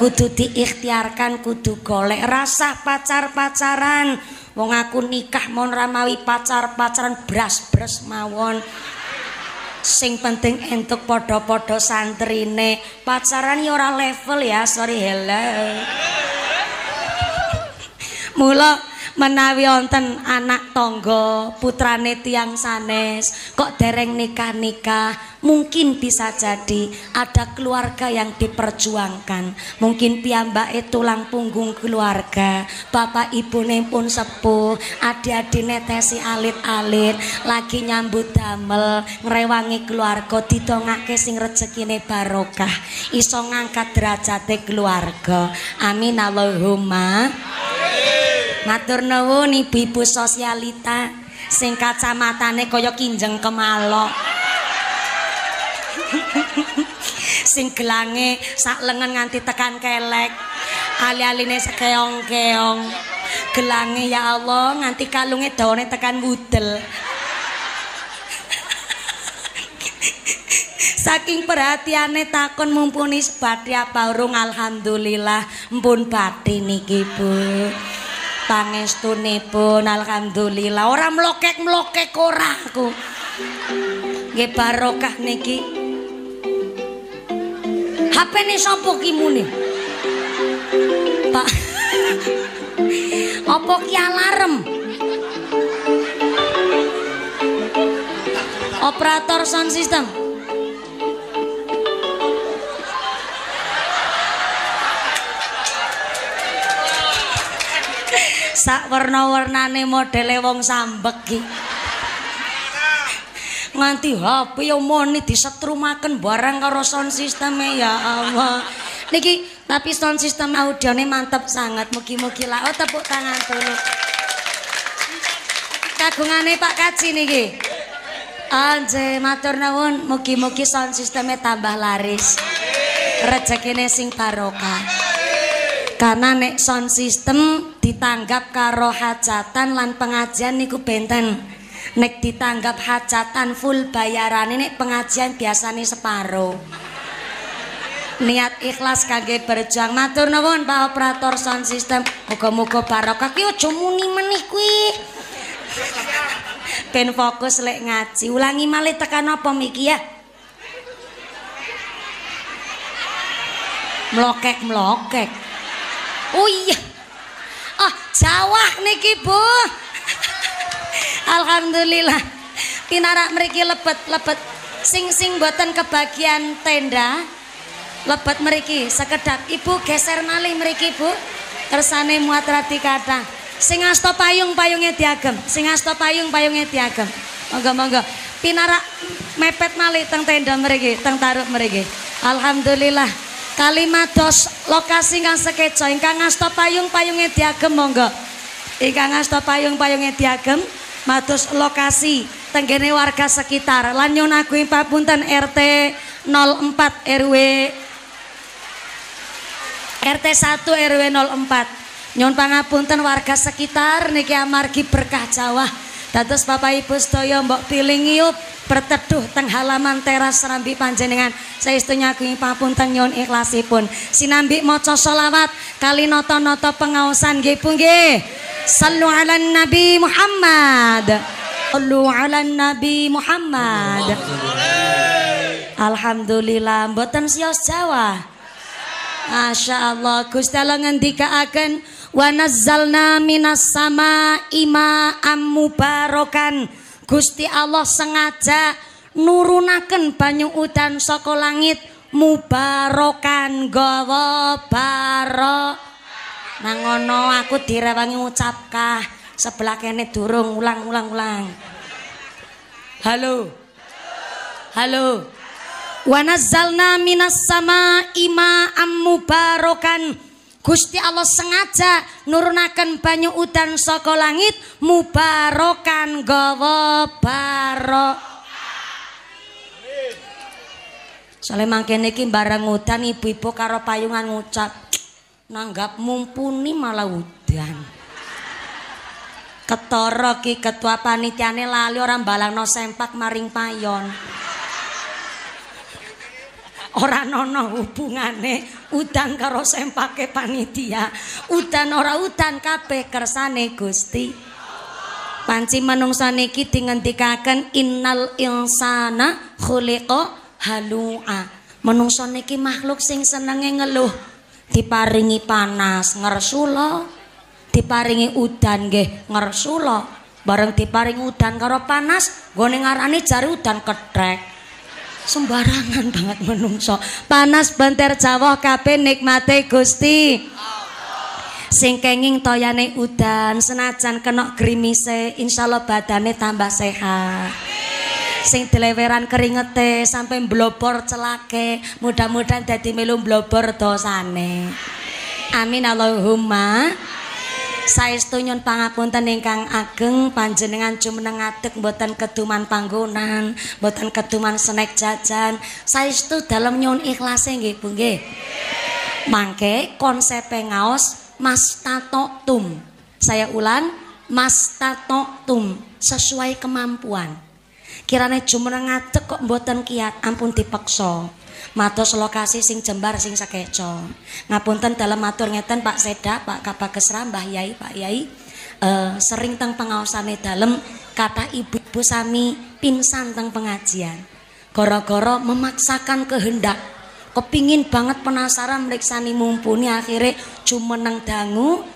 kudu diikhtiarkan kudu golek rasa pacar-pacaran wong aku nikah mon ramawi pacar-pacaran bras-bras mawon sing penting entuk podo-podo santrine pacaran ya ora level ya sorry hello mula menawi wonten anak tangga putrane tiang sanes kok dereng nikah-nikah mungkin bisa jadi ada keluarga yang diperjuangkan mungkin piyambake tulang punggung keluarga bapak ibune pun sepuh adik-adik netesi alit-alit lagi nyambut damel ngrewangi keluarga ditongake sing rezekine barokah iso ngangkat derajate keluarga amin Allahumma Matur nuwun ibu-ibu sosialita sing kacamatane kaya kinjeng kemalok. sing gelange sak lengan nganti tekan kelek. Ali-aline sekeong-keong. Gelange ya Allah nganti kalunge dawane tekan wudel. Saking perhatiane takon mumpuni sebatri apa urung alhamdulillah mumpun bathi niki Bu. pangestunipun alhamdulillah ora mlokek-mlokek ora aku nggih barokah niki HP ni sapa ki muni Pak Apa ki alarm Operator sound system sak warna-warnane modele wong sambek iki nganti HP yo muni disetrumaken barang karo sound system ya Allah niki tapi sound system audione mantep sangat mugi-mugi lah oh, tepuk tangan dulu kagungane Pak Kaji niki Anje matur nuwun mugi-mugi sound systeme tambah laris rezekine sing barokah Karena nek sound system ditanggap karo hajatan lan pengajian niku benten. Nek ditanggap hajatan full bayaran ini pengajian biasa nih separuh Niat ikhlas kaget berjuang matur nuwun Pak operator sound system. moga moga barokah kyo aja muni menih kui Ben fokus lek ngaji. Ulangi malih tekan apa miki ya? melokek melokek Oh iya. Oh, jawah niki, Bu. Alhamdulillah. Pinarak mriki lebet-lebet. Sing-sing buatan kebagian tenda. Lebet mriki sekedap Ibu geser malih mriki, Bu. Kersane muat rati kata. Sing asto payung payungnya diagem. Sing asto payung payungnya diagem. Monggo-monggo. Pinarak mepet malih teng tenda mriki, teng taruh mriki. Alhamdulillah. Kalimados lokasi ingkang sekeca ingkang ngasta payung-payunge diagem monggo. Ingkang ngasta payung-payunge diagem mados lokasi tenggene warga sekitar. Lan nyuwun agung papunten RT 04 RW RT 1 RW 04. nyon pangapunten warga sekitar niki amargi berkah cawah. Dados Bapak Ibu sedaya mbok piling iup berteduh teng halaman teras serambi panjenengan. Saestu nyagungi papunten nyuwun ikhlasipun. Sinambi maca selawat kali nata-nata pengaosan nggih Bu nggih. Sallu ala Nabi Muhammad. Sallu ala Nabi Muhammad. Alhamdulillah mboten sios Jawa. Masya Allah Gusti Allah ngendikaaken wa nazzalna minas sama ima barokan, Gusti Allah sengaja nurunaken banyu udan saka langit mubarokan gawa baro nangono aku direwangi ucapkah sebelah kene durung ulang ulang ulang halo halo wa nazzalna minas sama ima barokan. Gusti Allah sengaja nurunakan banyu udan soko langit mubarokan gawa barok soalnya mangkene iki barang udan ibu-ibu karo payungan ngucap nanggap mumpuni malah udan. Ketoroki ki ketua panitiane lali balang no sempak maring payon. ora ana hubungane udan karo sempake panitia udan ora udan kabeh kersane Gusti panci menungsa niki dingendikaken innal insana khuliqa halu'a menungsa niki makhluk sing senenge ngeluh diparingi panas ngersula diparingi udan nggih ngersula bareng diparingi udan karo panas gone ngarani jari udan kethek sembarangan banget menungso panas banter Jawa kape nikmate Gusti sing kenging toyane udan senajan kena grimise insyaallah badane tambah sehat sing dileweran keringete sampai blobor celake mudah-mudahan jadi melu blobor dosane amin Allahumma saestu nyun pangapunten ingkang ageng panjenengan jumeneng adek mboten keduman panggonan, mboten keduman snack jajan. Saestu dalem nyun ikhlase nggih, Bu nggih. Mangke konsep e ngaos Mas Tum. Saya ulan, Mas Tum sesuai kemampuan. Kirane jumeneng adek kok mboten kiat, ampun dipaksa. matos lokasi sing jembar sing sakeco. Ngapunten dalam matur ngeten Pak Seda, Pak Kapak Kesra, Mbah Yai, Pak Yai. Uh, sering teng pengaosane dalam kata ibu-ibu sami pingsan teng pengajian. Goro-goro memaksakan kehendak. Kepingin banget penasaran meriksani mumpuni akhirnya cuma nang dangu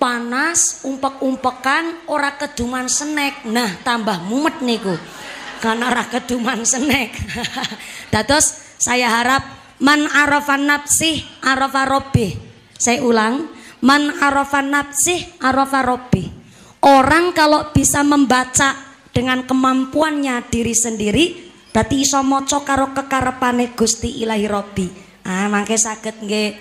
panas, umpek-umpekan, ora keduman senek. Nah, tambah mumet niku. Karena ora keduman senek. Dados saya harap man arafan nafsih arafa Saya ulang, man arafan nafsih arafa Orang kalau bisa membaca dengan kemampuannya diri sendiri, berarti iso maca karo kekarepane Gusti Ilahi Robbi. Ah, mangke sakit nge eh,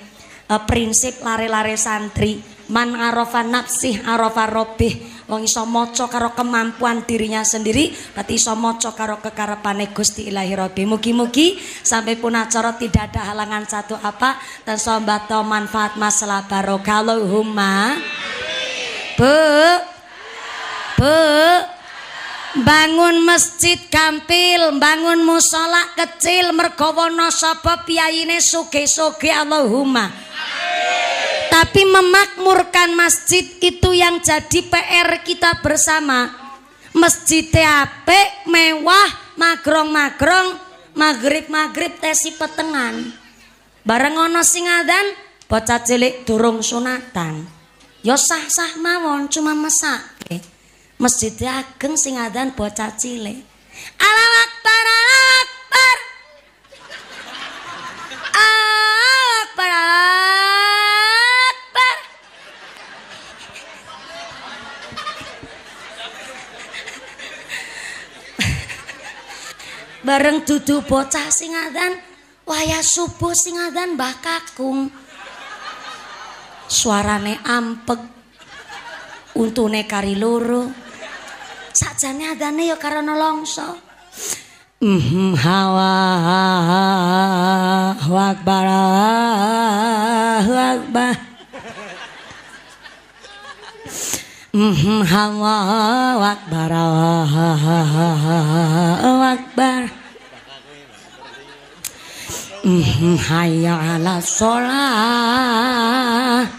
prinsip lare-lare santri man arofa nafsih arofa robih wong iso moco karo kemampuan dirinya sendiri berarti iso moco karo kekarepane Gusti Ilahi robih mugi-mugi sampai pun acara tidak ada halangan satu apa dan sobat manfaat masalah barokah huma Bu Bu bangun masjid kampil bangun musola kecil mergowono sapa piyayine suge-suge Allahumma tapi memakmurkan masjid itu yang jadi PR kita bersama. Masjid TAP mewah, magrong-magrong, magrib-magrib tesi petengan. Bareng ono sing adan, bocah cilik durung sunatan. Ya sah-sah mawon cuma masak. Masjid ageng sing adan bocah cilik. Alawat paralat par. Alawat paralat bareng dudu bocah sing adzan waya subuh sing adzan Mbah Kakung suarane ampek untune kari loro sakjane adane ya karena longso mhm hawa akbar Allahu akbar Mm-hmm. Allahu Akbar Allahu Akbar mm-hmm. Hayya ala sholah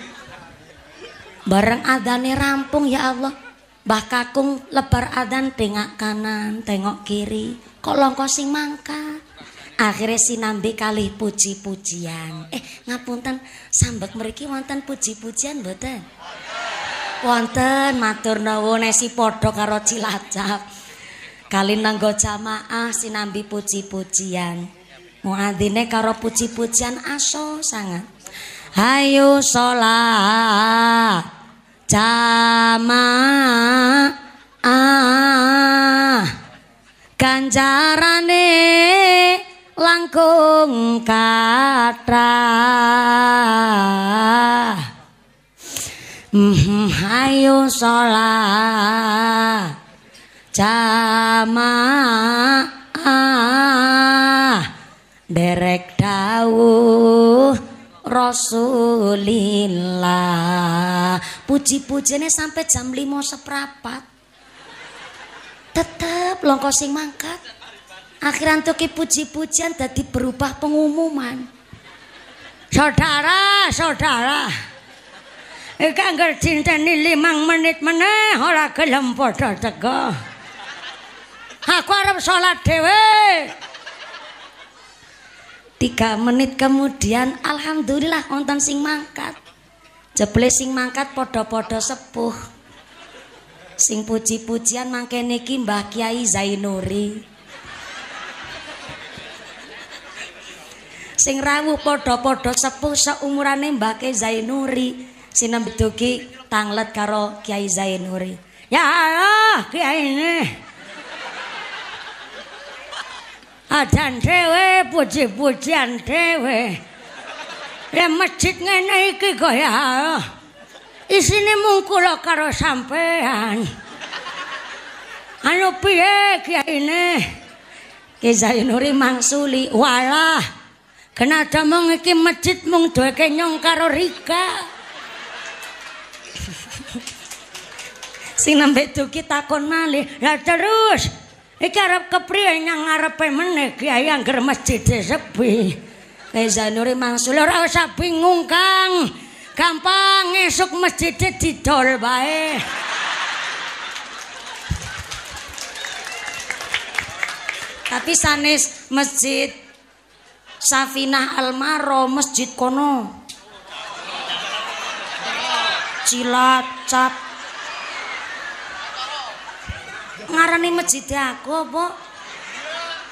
Bareng adane rampung ya Allah Bah kakung lebar adan tengok kanan tengok kiri Kok longko sing mangka Akhirnya nambi kali puji-pujian Eh ngapunten sambek meriki wonten puji-pujian boten wonten matur nuwun esi padha karo Cilacap. Kalin nanggo jamaah sinambi puji-pujian. Muadzine karo puji-pujian aso sangat. Hayu sholat jamaah ganjarane langkung kathah Mm-hmm. hayu sholat jamaah derek dawuh Rasulillah puji-pujiannya sampai jam lima seperapat tetap longko sing mangkat akhiran tuki puji-pujian jadi berubah pengumuman saudara saudara Kangger cinteni limang menit meneh ora gelem padha teka. Aku arep salat dhewe. Tiga menit kemudian alhamdulillah wonten sing mangkat. Jeble sing mangkat padha-padha sepuh. Sing puji-pujian mangkene iki Mbah Kiai Zainuri. Sing rawuh padha-padha sepuh seumurane Mbah Kiai Zainuri. sinambeduki tanglet karo Kiai Zainuri. Ya Allah, Kiai ini. Adan dhewe puji-pujian dhewe. Ya masjid ngene iki kok ya. Isine mung kula karo sampean. Anu piye Kiai ini? Kiai Zainuri mangsuli, "Walah, kenapa mong iki masjid mung duweke nyong karo rika?" Sing nembe duki takon malih. Ya terus. Iki arep kepriye yang ngarepe meneh kiai anggere masjid e sepi. Rezanuri mangsul ora usah bingung, Kang. Gampang esuk masjid didol bae. Tapi sanes masjid Safinah Almaro masjid kono. Cilacap ngarani masjid aku apa?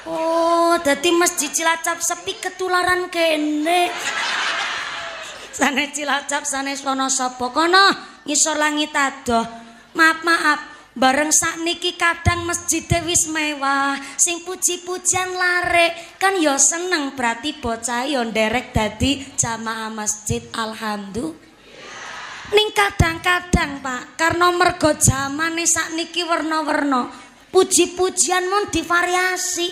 Oh, dadi masjid Cilacap sepi ketularan kene. Sane Cilacap, sane sono sapa kono? Ngisor langit adoh. Maaf, maaf. Bareng sak niki kadang masjid wis mewah, sing puji-pujian lare, kan yo seneng berarti bocah yo nderek dadi jamaah masjid alhamdulillah. ning kadang-kadang Pak karena mergo jamane sakniki warna-warna puji-pujian mun divariasi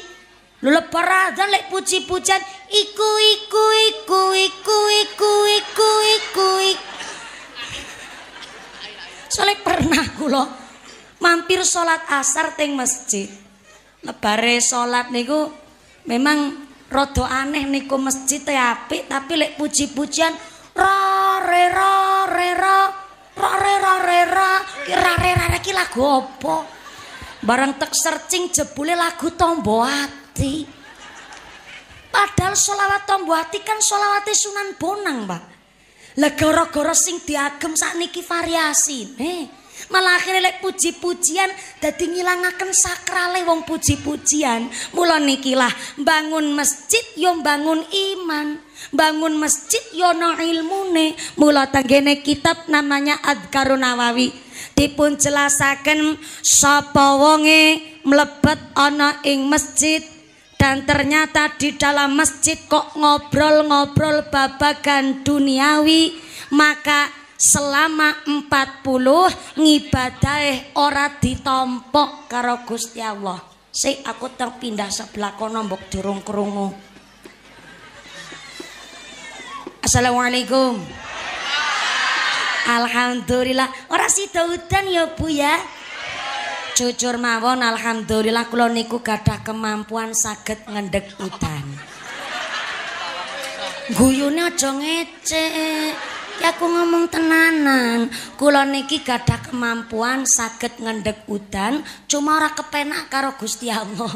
lho lebar azan lek puji-pujian iku iku iku iku iku iku iku iku, iku, iku soalnya pernah kula mampir sholat asar teng masjid lebare sholat niku memang rodo aneh niku masjid teh apik tapi lek puji-pujian puji pujian ra re ra re ra ra re ra re ra ki ra re ra ki lagu opo. bareng tek searching jebule lagu tombo ati padahal selawat tombo ati kan selawate sunan bonang pak lah gara-gara sing diagem sakniki variasi eh malah akhirnya lek puji-pujian dadi ngilangaken sakrale wong puji-pujian mula nikilah bangun masjid yo bangun iman bangun masjid yono ilmune mula tenggene kitab namanya Adkarun Nawawi dipun jelasaken sapa wonge mlebet ana ing masjid dan ternyata di dalam masjid kok ngobrol-ngobrol babagan duniawi maka selama 40 ngibadai ora ditompok karo Gusti Allah sik aku terpindah sebelah kono mbok durung krungu Assalamualaikum. Alhamdulillah. Orang situ hutan ya Bu ya. Jujur mawon alhamdulillah kula niku gadah kemampuan saged ngendhek utan. Guyune aja ngecek. Ya aku ngomong tenanan, kula niki gadah kemampuan saged ngendhek udan, cuma ora kepenak karo Gusti Allah.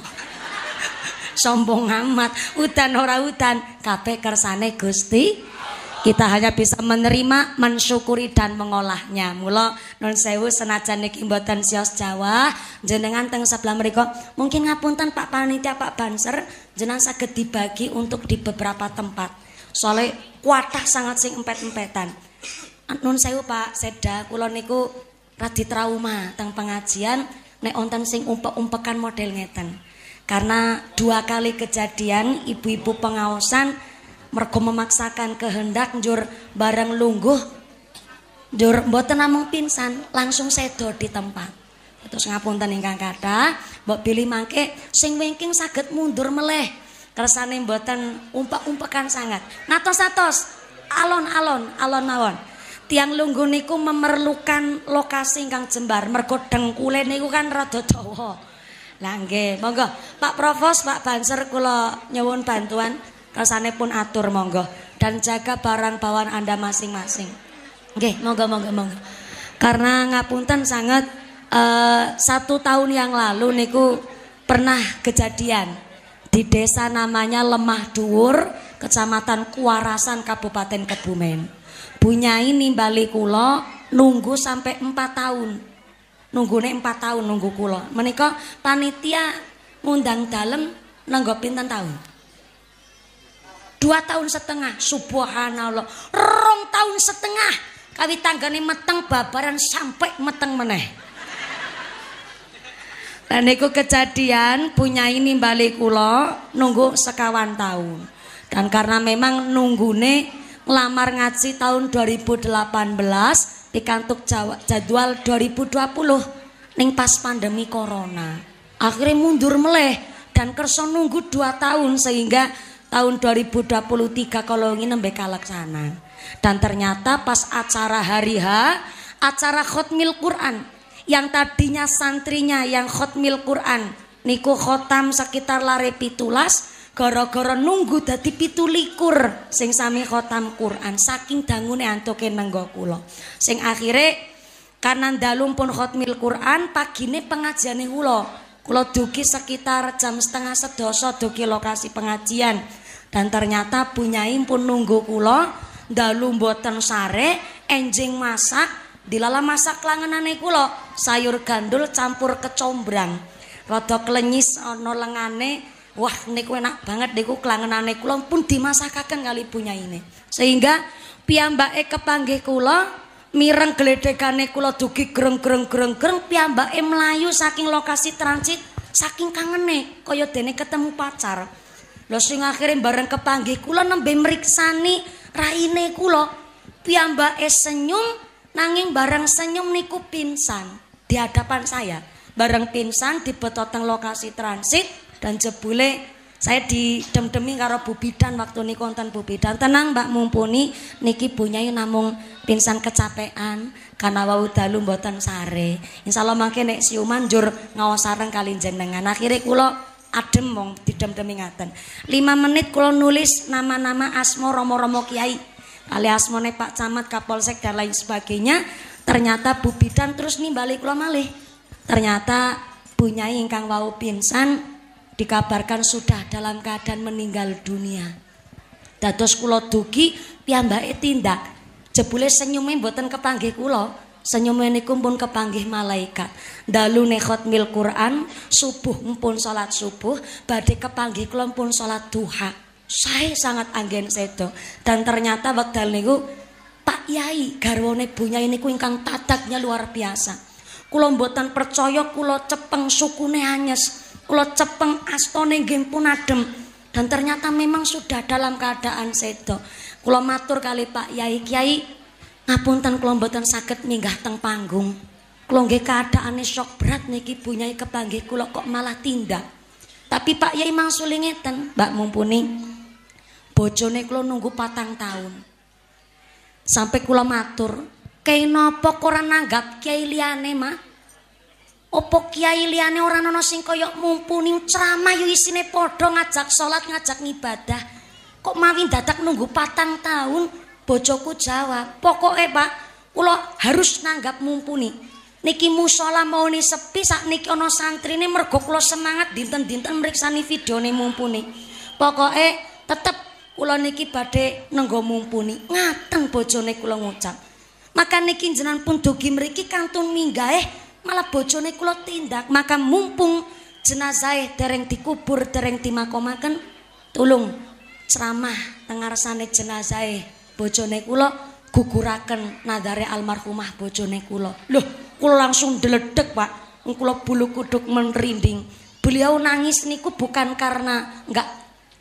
Sombong amat, udan ora udan, kabeh kersane Gusti. Kita hanya bisa menerima, mensyukuri dan mengolahnya. Mula non sewu senajan niki mboten sios Jawa, jenengan teng sebelah mereka mungkin ngapunten Pak Panitia, Pak Banser, jenengan saged dibagi untuk di beberapa tempat. Soalnya kuatah sangat sing empet-empetan. Non sewu Pak Seda, kula niku radi trauma teng pengajian nek onten sing umpek-umpekan model ngeten. Karena dua kali kejadian ibu-ibu pengaosan mergo memaksakan kehendak njur bareng lungguh njur mboten namung pingsan langsung sedo di tempat terus ngapunten ingkang kata mbok pilih mangke sing wingking saged mundur meleh kersane mboten umpek-umpekan sangat natos-atos alon-alon alon mawon tiang Lungguh niku memerlukan lokasi ingkang jembar mergo dengkule niku kan rada dawa lah monggo Pak Profos, Pak Banser kula nyewon bantuan Rasane pun atur monggo dan jaga barang bawaan Anda masing-masing. Oke, monggo monggo monggo. Karena ngapunten sangat uh, satu tahun yang lalu niku pernah kejadian di desa namanya Lemah Duwur, Kecamatan Kuarasan, Kabupaten Kebumen. Bunyai nimbali kulo nunggu sampai empat tahun. Nunggu nih empat tahun nunggu kulo. Menikah panitia ngundang dalam nenggo pinten tahun? Dua tahun setengah, subhanallah. Rong tahun setengah, kami tanggane meteng babaran sampai meteng meneh. Dan itu kejadian punya ini balik kulo nunggu sekawan tahun. Dan karena memang nunggu nih ngelamar ngaji tahun 2018 dikantuk jadwal 2020 ning pas pandemi corona. Akhirnya mundur meleh dan kerso nunggu dua tahun sehingga tahun 2023 kalau ingin kalak kalaksana. Dan ternyata pas acara hari H, acara khotmil Quran. Yang tadinya santrinya yang khotmil Quran. Niku khotam sekitar lari pitulas. Gara-gara nunggu dadi pitulikur sing sami khotam Quran. Saking dangune antuke nenggo kula. Sing akhire karena dalum pun khotmil Quran pagine pengajiane kula. Kulo duki sekitar jam setengah sedoso duki lokasi pengajian dan ternyata punyai pun nunggu kulo dalu mboten sare enjing masak dilala masak langenane kulo sayur gandul campur kecombrang rada klenyis ana lengane wah niku enak banget niku klangenane kula pun dimasakaken kali punya ini sehingga piyambake kepanggih kula mireng gledhekane kula dugi greng-greng-greng-greng piyambake mlayu saking lokasi transit saking kangene kaya dene ketemu pacar. Lho sing akhire bareng kepanggih kula nembe mriksani raine kula piyambake senyum nanging bareng senyum niku pingsan di hadapan saya. Bareng pingsan dibetoteng lokasi transit dan jebule saya dem demi karo Bu Bidan waktu niku konten Bu Bidan. Tenang Mbak mumpuni niki yuk namung pingsan kecapean karena wau dalu mboten sare. Insya Allah makin nek siuman jur ngawasareng kali jenengan. akhirnya kulo adem di dem demi ngaten. 5 menit kulo nulis nama-nama asmo romo-romo kiai. Kali asmane Pak Camat, Kapolsek dan lain sebagainya. Ternyata Bu Bidan terus nih balik kulo malih. Ternyata punya ingkang wau pingsan dikabarkan sudah dalam keadaan meninggal dunia. Dados kula dugi piyambake tindak. Jebule senyume mboten kepanggih kula, senyume niku pun kepanggih malaikat. Dalu nekot mil Quran, subuh mpun salat subuh, badhe kepanggih kula pun salat duha. Saya sangat anggen sedo dan ternyata wekdal niku Pak Yai garwane punya ini kuingkang tadaknya luar biasa. Kulo mboten percaya kulo cepeng sukune anyes. Kulo cepeng astone nggih pun adem dan ternyata memang sudah dalam keadaan sedo. Kulo matur kali Pak Yai Kiai ngapunten kulo mboten saged minggah teng panggung. Kulo nggih keadaane shock berat niki bunyai kepanggih kulo kok malah tindak. Tapi Pak Yai mangsul ngeten, Mbak Mumpuni. Bojone kulo nunggu patang tahun. Sampai kulo matur, "Kae nopo koran nanggap Kiai liyane, mah Opo kiai liane orang nono sing koyok mumpuni ceramah yu isine podo ngajak sholat ngajak ibadah. Kok mawin dadak nunggu patang tahun bojoku jawab. Pokok pak, kulo harus nanggap mumpuni. Niki musola mau nih sepi saat niki ono santri nih mergok lo semangat dinten dinten meriksa nih video nih mumpuni. Pokok tetep kulo niki bade nenggo mumpuni. Ngateng bojone kulo ngucap. Maka niki jenan pun dugi meriki kantun minggah eh malah bojone kula tindak maka mumpung jenazah dereng dikubur dereng dimakomaken tulung ceramah tengarsane jenazah bojone kula guguraken nadare almarhumah bojone kula loh kula langsung deledek Pak kula bulu kuduk merinding beliau nangis niku bukan karena enggak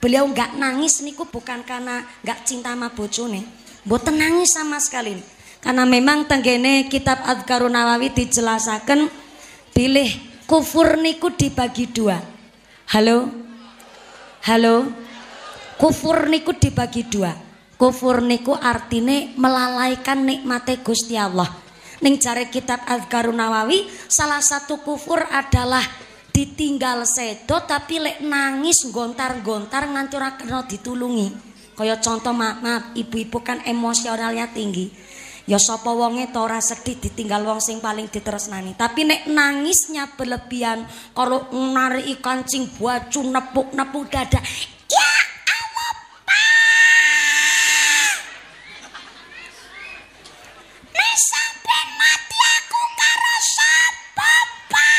beliau enggak nangis niku bukan karena enggak cinta sama bojone mboten nangis sama sekali karena memang tenggene kitab Adkarun Nawawi dijelasakan pilih kufur niku dibagi dua halo halo kufur niku dibagi dua kufur niku artine melalaikan nikmate Gusti Allah ning jare kitab Adkarun Nawawi salah satu kufur adalah ditinggal sedo tapi lek nangis gontar-gontar nganti ora kena ditulungi. Kaya contoh maaf, maaf ibu-ibu kan emosionalnya tinggi. Ya sapa wonge ta ora sedih ditinggal wong sing paling ditresnani. Tapi nek nangisnya berlebihan karo narik kancing bacu nepuk-nepuk dada. Ya Allah, Pak. Nek mati aku karo sapa, Pak?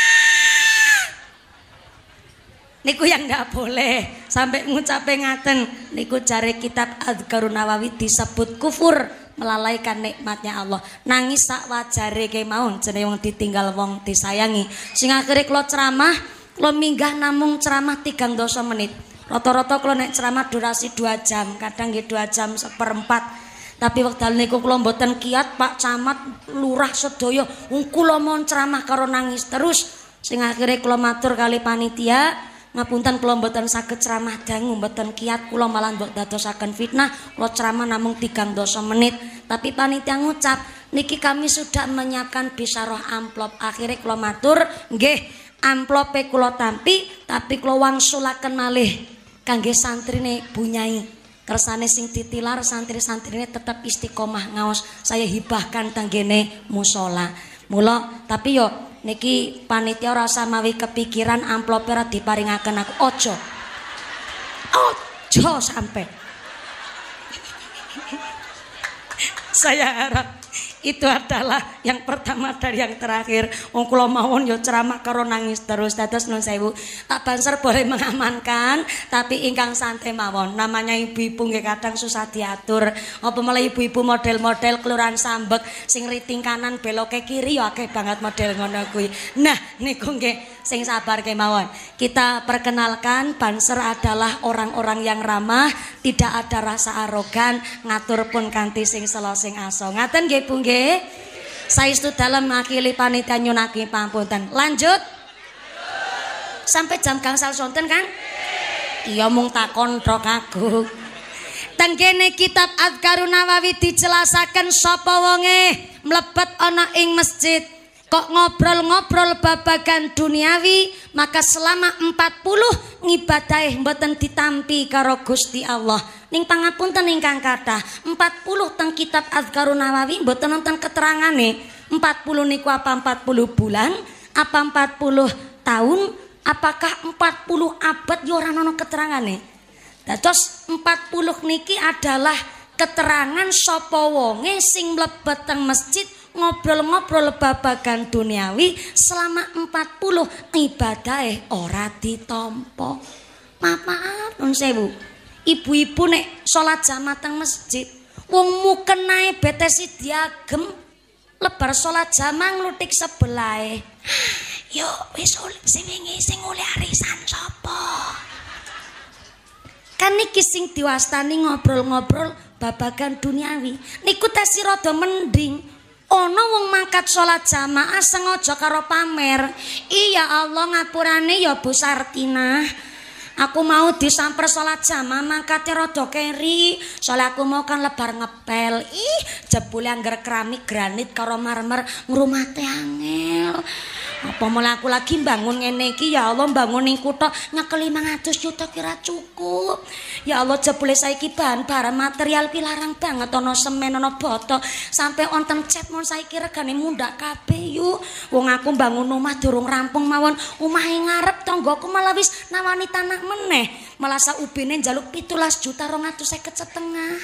Niku yang nggak boleh sampai ngucape ngaten niku cari kitab Al Nawawi disebut kufur melalaikan nikmatnya Allah. Nangis sak wajare ke maun jenenge wong ditinggal wong disayangi. Singa akhire kula ceramah, kula minggah namung ceramah tiga dosa menit. roto rata kula ceramah durasi 2 jam, kadang nggih 2 jam seperempat. Tapi wekdal niku kula mboten kiat Pak Camat, Lurah sedaya, wong kula mon ceramah karo nangis terus. Sing akhire kula matur kali panitia, Ngapunten kula mboten saged ceramah dangu mboten kiat kula malah mbok dadosaken fitnah. Kula ceramah namung dosa menit, tapi panitia ngucap niki kami sudah menyiapkan bisaroh amplop. Akhirnya kula matur, nggih, amplope kula tampi tapi kula wangsulaken malih kangge santrine nih punyai Kersane sing titilar santri-santrine tetap istiqomah ngaos. Saya hibahkan tanggene musola. Mula tapi yo niki panitia rasa samawi kepikiran amplop ora diparingaken aku ojo ojo sampai saya harap itu adalah yang pertama dari yang terakhir. Wong kula mawon yo ceramah karo nangis terus dados nun sewu. Pak Banser boleh mengamankan tapi ingkang santai mawon. Namanya ibu-ibu nggih kadang susah diatur. Apa mulai ibu-ibu model-model kelurahan Sambek sing riting kanan ke kiri yo akeh banget model ngono kuwi. Nah niku nggih sing sabar kemawon. Kita perkenalkan Banser adalah orang-orang yang ramah, tidak ada rasa arogan, ngatur pun kanthi sing selo sing aso. Ngaten nggih Bu nggih? itu dalam mengakili panitia nyunaki pampunten. Lanjut. Sampai jam gangsal sonten kan? Iya mung takon tok aku. Tengkene kitab Adkarun Nawawi dijelasaken sapa wonge mlebet ana ing masjid. Kok ngobrol-ngobrol babagan duniawi, maka selama 40 ngibadahe mboten ditampi karo Gusti Allah. Ning pangapunten ingkang kathah, 40 teng kitab Azkarun Nawawi mboten keterangan keterangane. 40 niku apa 40 bulan, apa 40 tahun, apakah 40 abad ya ora ana keterangane. Dados 40 niki adalah keterangan sapa wonge sing mlebet teng masjid ngobrol-ngobrol babagan duniawi selama 40 eh ora ditompo Maaf nun sewu. Ibu-ibu nek sholat jamaah teng masjid, wong mukenai betesi diagem. Lebar sholat jamaah nglutik sebelai Yo wis sing wingi sing oleh arisan sapa? Kan niki sing diwastani ngobrol-ngobrol babagan duniawi. Niku tesih rada mending ana wong mangkat salat jamaah sengaja karo pamer iya Allah ngapurane ya Bu aku mau disamper salat jamaah mangkate rada keri soal aku mau kan lebar ngepel ih jebule angger keramik granit karo marmer ngrumate angel apa mulai aku lagi bangun ngene iki ya Allah mbangun ning kutho nyekel 500 juta kira cukup ya Allah jebule saiki bahan bahan material ki larang banget ana semen ana boto sampai onten cep mon saiki regane mundak kabeh yuk wong aku mbangun omah durung rampung mawon omahe ngarep tonggoku malah wis nawani tanah meneh malah sa ubine njaluk 17 juta 250 setengah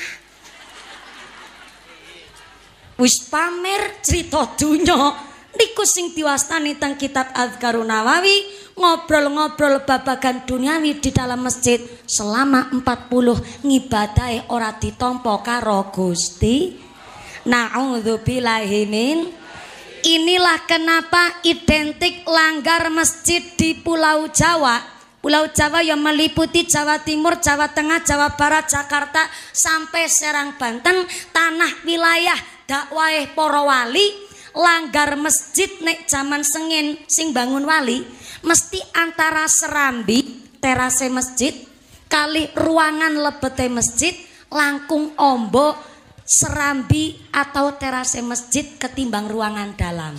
wis pamer cerita dunyo tikus sing diwastani teng kitab Azkarun Nawawi ngobrol-ngobrol babagan duniawi di dalam masjid selama 40 ngibadai ora ditompo karo Gusti. Nauzubillahi min Inilah kenapa identik langgar masjid di Pulau Jawa. Pulau Jawa yang meliputi Jawa Timur, Jawa Tengah, Jawa Barat, Jakarta sampai Serang Banten, tanah wilayah dakwah para wali langgar masjid nek zaman sengin sing bangun wali mesti antara serambi terase masjid kali ruangan lebete masjid langkung ombo serambi atau terase masjid ketimbang ruangan dalam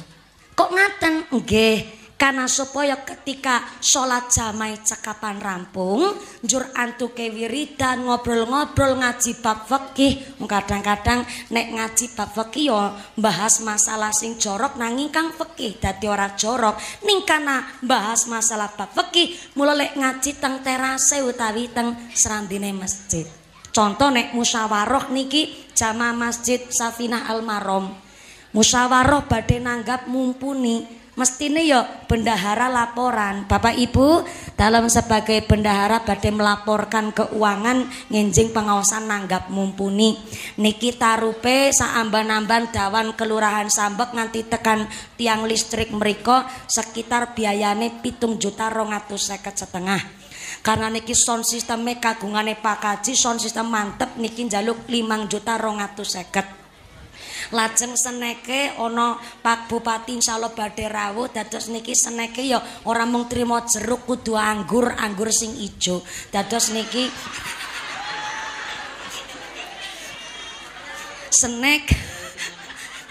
kok ngaten nggih karena supaya ketika sholat jamai cekapan rampung, jur antu kewiridan ngobrol-ngobrol ngaji bab fikih. Kadang-kadang nek ngaji bab fikih yo bahas masalah sing jorok nanging kang fikih dadi ora jorok. Ning kana bahas masalah bab fikih, mulai lek ngaji teng terase utawi teng serandine masjid. Contoh nek musyawarah niki jamaah masjid Safinah Almarom. Musyawarah badhe nanggap mumpuni Mesti mestine ya bendahara laporan. Bapak Ibu, dalam sebagai bendahara badai melaporkan keuangan nginjing pengawasan nanggap mumpuni. Niki tarupe saamban-amban dawan kelurahan Sambek nanti tekan tiang listrik mereka sekitar biayane pitung juta rongatus seket setengah. Karena niki sound sistemnya kagungane Pak Kaji, sound sistem mantep niki jaluk limang juta rongatus seket. lajeng seneke ana Pak Bupati insyaallah badhe rawuh dados niki seneke ya ora mung trimo jeruk kudu anggur anggur sing ijo dados niki snack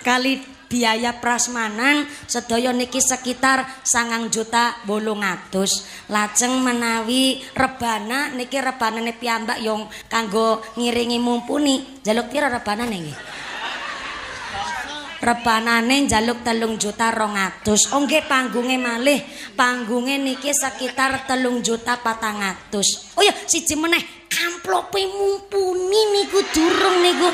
kali biaya prasmanan sedaya niki sekitar sangang juta bolong atus lajeng menawi rebana niki rebanane piyambak yang kanggo ngiringi mumpuni jaluk pira rebana nengi rebanane jaluk telung juta rongatus, atus panggungnya malih panggungnya niki sekitar telung juta patangatus, oh ya siji meneh amplope mumpuni niku durung niku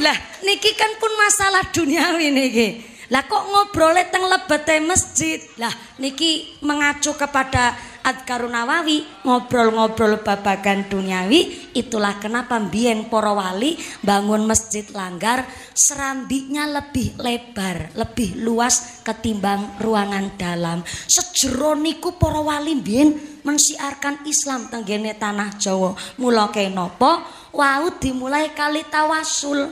lah niki kan pun masalah duniawi niki lah kok ngobrolnya teng lebete masjid lah niki mengacu kepada Ahad Karunawawi ngobrol-ngobrol babagan duniawi itulah kenapa mbien Porowali wali bangun masjid langgar serambiknya lebih lebar lebih luas ketimbang ruangan dalam sejeroniku Porowali para wali mensiarkan Islam tenggene tanah Jawa mulai Nopo wau dimulai kali tawasul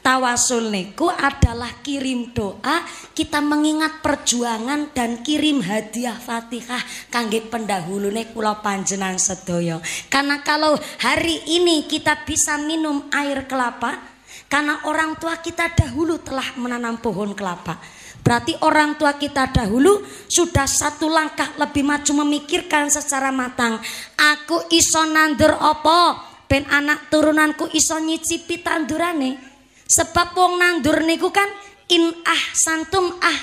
Tawasul niku adalah kirim doa, kita mengingat perjuangan dan kirim hadiah Fatihah kangge pendahulune pulau panjenan Sedoyo. Karena kalau hari ini kita bisa minum air kelapa karena orang tua kita dahulu telah menanam pohon kelapa. Berarti orang tua kita dahulu sudah satu langkah lebih maju memikirkan secara matang. Aku iso nandur opo, ben anak turunanku iso nyicipi tandurane. Sebab wong nandur niku kan in ah santum ah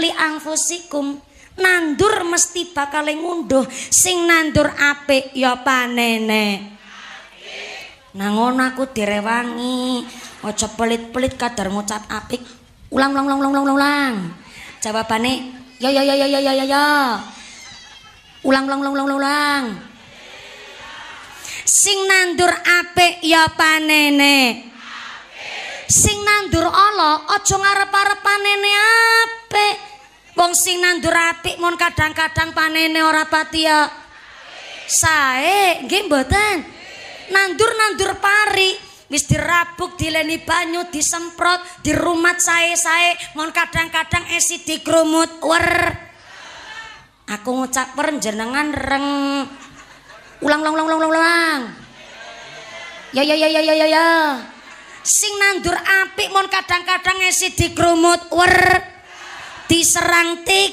li angfusikum nandur mesti bakal ngunduh sing nandur apik ya panene nangon aku direwangi ojo pelit-pelit kadar ngucap apik ulang ulang ulang ulang ulang ulang jawabane ya ya ya ya ya ya ya ulang ulang ulang ulang ulang sing nandur apik ya panene sing nandur Allah aja ngarep-arep panene apik. Wong sing nandur apik mon kadang-kadang panene ora pati ya. Sae, nggih mboten. Nandur-nandur pari wis dirabuk dileni banyu disemprot dirumat sae-sae mon kadang-kadang esi digrumut. wer. Aku ngucap per jenengan reng. Ulang ulang ulang ulang ulang. Ya ya ya ya ya ya. ya. sing nandur apik mon kadang-kadang ngesi dikrumut wer diserang tik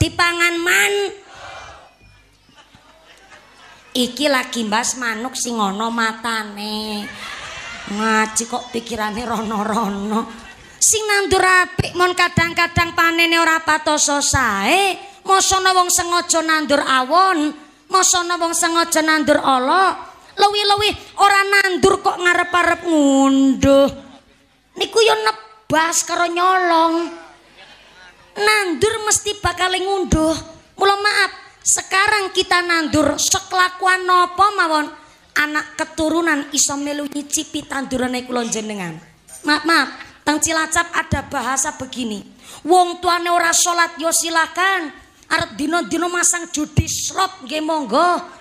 dipangan man iki lagi mbas manuk sing ana matane ngaji kok pikirane rono-rono sing nandur apik mon kadang-kadang panene ora patoso sae mosono wong sengaja nandur awon mosono wong sengaja nandur olok lewi-lewi ora nandur kok ngarep-arep ngunduh niku yo nebas karo nyolong nandur mesti bakal ngunduh mula maaf sekarang kita nandur sekelakuan nopo mawon anak keturunan iso melu nyicipi tanduran iku jenengan maaf maaf teng cilacap ada bahasa begini wong tuane ora salat yo silakan arep dino-dino masang judi srot nggih monggo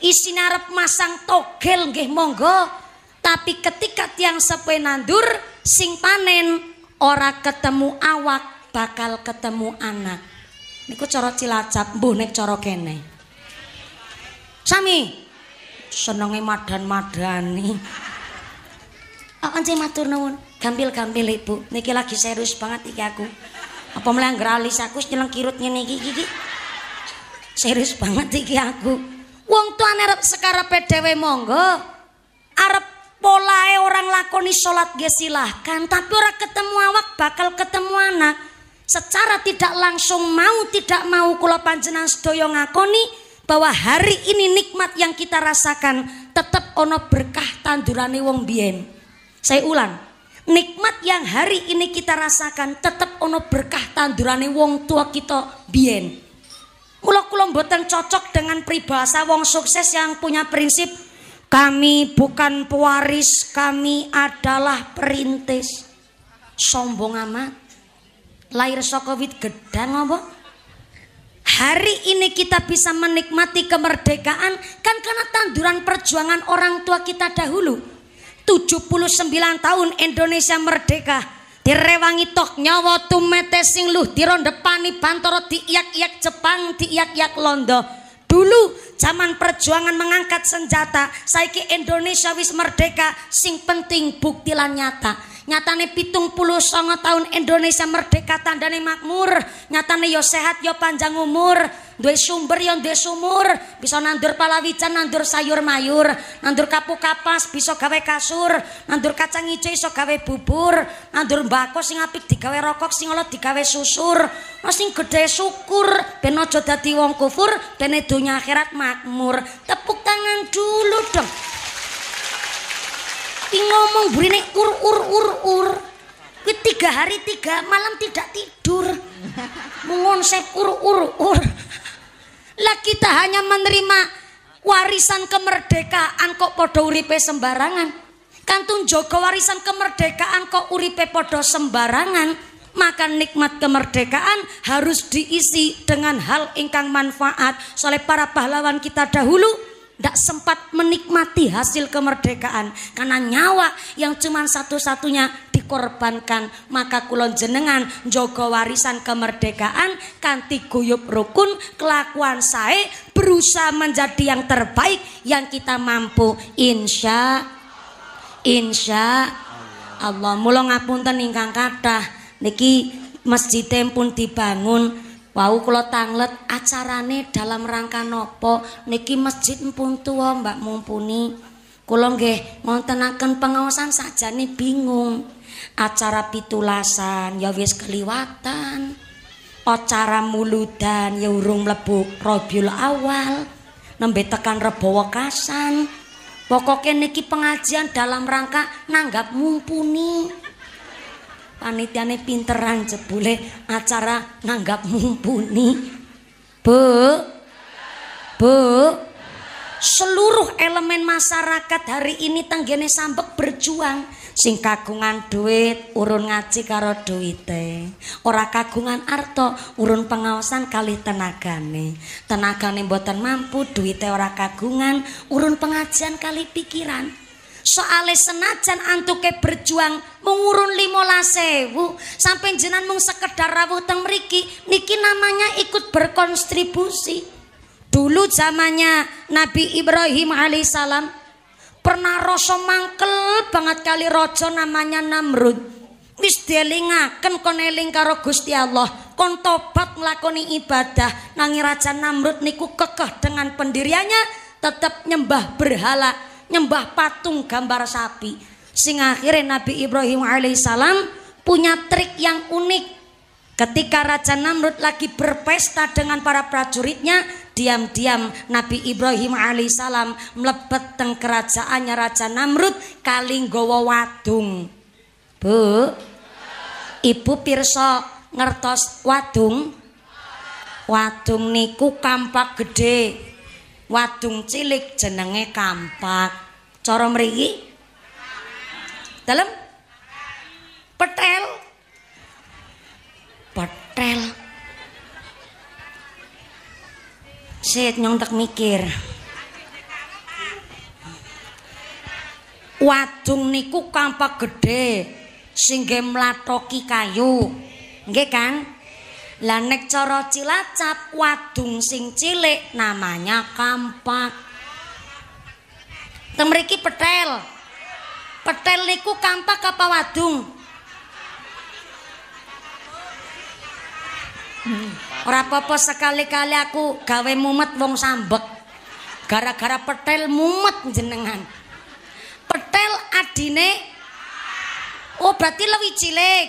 isin arep masang togel nggih monggo tapi ketika tiang sepe nandur sing panen ora ketemu awak bakal ketemu anak niku cara cilacap mbuh nek cara kene sami senenge madan-madani oh, anje matur nuwun gampil-gampil ibu niki lagi serius banget iki aku apa melanggar alis aku nyeleng kirut ngene iki iki serius banget iki aku Wong tua arep sekarang PDW monggo. Arep pola orang lakoni sholat nggih silahkan, tapi orang ketemu awak bakal ketemu anak. Secara tidak langsung mau tidak mau kula panjenan sedoyo ngakoni bahwa hari ini nikmat yang kita rasakan tetap ono berkah tandurane wong bien Saya ulang, nikmat yang hari ini kita rasakan tetap ono berkah tandurane wong tua kita bien Kula-kula mboten cocok dengan peribahasa wong sukses yang punya prinsip kami bukan pewaris, kami adalah perintis. Sombong amat. Lahir saka wit gedang apa? Hari ini kita bisa menikmati kemerdekaan kan karena tanduran perjuangan orang tua kita dahulu. 79 tahun Indonesia merdeka direwangi tok nyawa tumete sing luh dirondepani bantara diiyak-iyak Jepang diiyak-iyak Londo dulu zaman perjuangan mengangkat senjata saiki Indonesia wis merdeka sing penting bukti lan nyata nyatane pitung puluh songo tahun Indonesia merdeka tandane makmur nyatane yo sehat yo panjang umur dua sumber yang dua sumur bisa nandur palawijan nandur sayur mayur nandur kapu kapas bisa gawe kasur nandur kacang hijau bisa gawe bubur nandur bako sing apik digawe rokok sing olot digawe susur no sing gede syukur ben aja dadi wong kufur bene dunia akhirat makmur tepuk tangan dulu dong Ki ngomong burine ur ur ur ur. ke tiga hari tiga malam tidak tidur. Mengonsep ur ur ur. Lah kita hanya menerima warisan kemerdekaan kok podo uripe sembarangan. Kantun Joko warisan kemerdekaan kok uripe podo sembarangan. Maka nikmat kemerdekaan harus diisi dengan hal ingkang manfaat. soleh para pahlawan kita dahulu tidak sempat menikmati hasil kemerdekaan karena nyawa yang cuma satu-satunya dikorbankan maka kulon jenengan joko warisan kemerdekaan kanti guyup rukun kelakuan saya berusaha menjadi yang terbaik yang kita mampu insya insya Allah mula ngapunten ingkang kathah niki masjid pun dibangun Wau kula tanglet acarane dalam rangka nopo niki masjid mpun tuwa Mbak Mumpuni. Kula nggih ngontenaken pengawasan sajane bingung. Acara pitulasan ya wis keliwatan. Acara muludan ya urung mlebu Rabiul Awal. Nembe tekan rebo wekasan. Pokoke niki pengajian dalam rangka nanggap Mumpuni. panitiane pinteran jebule acara nanggap mumpuni Bu Bu seluruh elemen masyarakat hari ini tenggene sambek berjuang sing kagungan duit urun ngaji karo duite ora kagungan arto urun pengawasan kali tenagane tenagane mboten mampu duite ora kagungan urun pengajian kali pikiran soale senajan antuke berjuang pengurun lima lasewu sampai jenan mung sekedar rawuh teng mriki niki namanya ikut berkontribusi dulu zamannya Nabi Ibrahim alaihissalam pernah rasa mangkel banget kali rojo namanya Namrud wis dielingaken kon eling karo Gusti Allah kon tobat nglakoni ibadah nangi raja Namrud niku kekeh dengan pendiriannya tetap nyembah berhala nyembah patung gambar sapi sing akhirnya Nabi Ibrahim alaihissalam punya trik yang unik. Ketika Raja Namrud lagi berpesta dengan para prajuritnya, diam-diam Nabi Ibrahim alaihissalam melebet teng kerajaannya Raja Namrud kalinggowo wadung. Bu, Ibu Pirsa ngertos wadung. Wadung niku kampak gede. Wadung cilik jenenge kampak. Coro dalam petel. Petel. Sit nyontek mikir. Wadung niku kampak gede, sing melatoki kayu. Nggih, kan? Lah nek cara Cilacap wadung sing cilik namanya kampak. Temriki petel. petel niku kampak apa wadung ora popo apa sekali-kali aku gawe mumet wong sambek gara-gara petel mumet jenengan petel adine oh berarti lebih cilik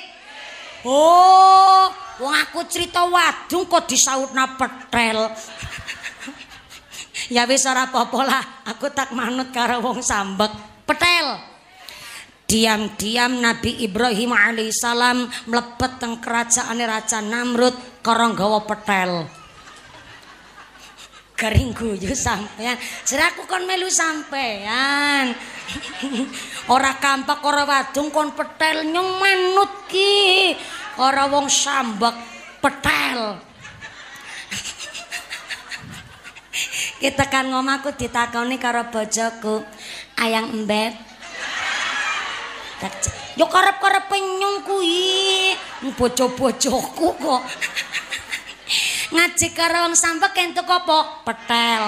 oh wong aku cerita wadung kok disautna petel ya wis ora apa lah aku tak manut karo wong sambek petel diam-diam Nabi Ibrahim alaihissalam melepet teng kerajaan Raja Namrud korong gawa petel kering guyu sampean Seraku kon melu sampean ora kampak ora wadung kon petel nyong manut ki ora wong sambek petel kita kan ngomaku ditakoni karo bojoku ayang embet Yo karep-karep penyung kuwi. Bojo-bojoku kok. Ngaji karo wong sampek entuk apa? Petel.